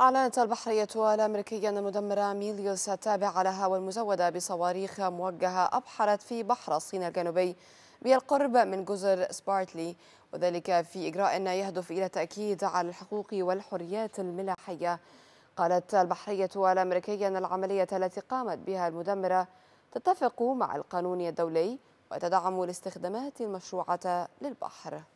أعلنت البحرية الأمريكية أن مدمرة ميليوس التابعة لها والمزودة بصواريخ موجهة أبحرت في بحر الصين الجنوبي بالقرب من جزر سبارتلي وذلك في إجراء يهدف إلى التأكيد على الحقوق والحريات الملاحية قالت البحرية الأمريكية أن العملية التي قامت بها المدمرة تتفق مع القانون الدولي وتدعم الاستخدامات المشروعة للبحر